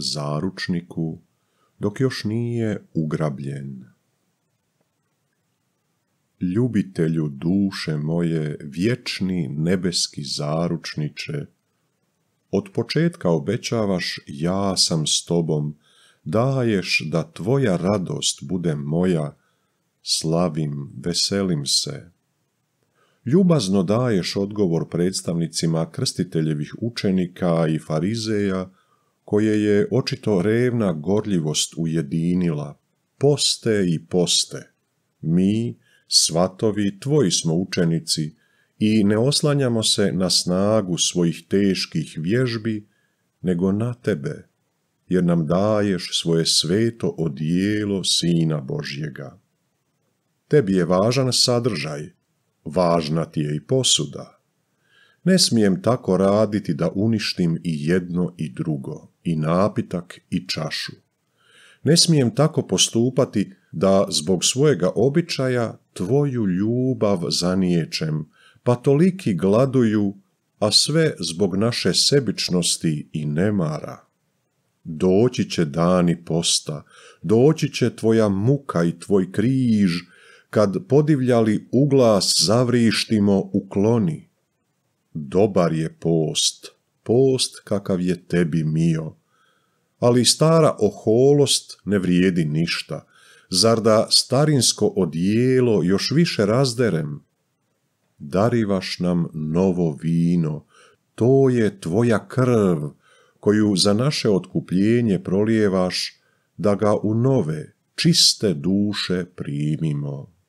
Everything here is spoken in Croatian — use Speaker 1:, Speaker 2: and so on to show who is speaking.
Speaker 1: zaručniku dok još nije ugrabljen. Ljubitelju duše moje, vječni nebeski zaručniče, od početka obećavaš ja sam s tobom, daješ da tvoja radost bude moja, slavim, veselim se. Ljubazno daješ odgovor predstavnicima krstiteljevih učenika i farizeja koje je očito revna gorljivost ujedinila, poste i poste. Mi, svatovi, tvoji smo učenici i ne oslanjamo se na snagu svojih teških vježbi, nego na tebe, jer nam daješ svoje sveto odijelo Sina Božjega. Tebi je važan sadržaj, važna ti je i posuda. Ne smijem tako raditi da uništim i jedno i drugo, i napitak i čašu. Ne smijem tako postupati da zbog svojega običaja tvoju ljubav zaniječem, pa toliki gladuju, a sve zbog naše sebičnosti i nemara. Doći će dani posta, doći će tvoja muka i tvoj križ, kad podivljali uglas zavrištimo ukloni dobar je post, post kakav je tebi mio. Ali stara oholost ne vrijedi ništa, zar da starinsko odijelo još više razderem? Darivaš nam novo vino, to je tvoja krv, koju za naše otkupljenje prolijevaš, da ga u nove, čiste duše primimo.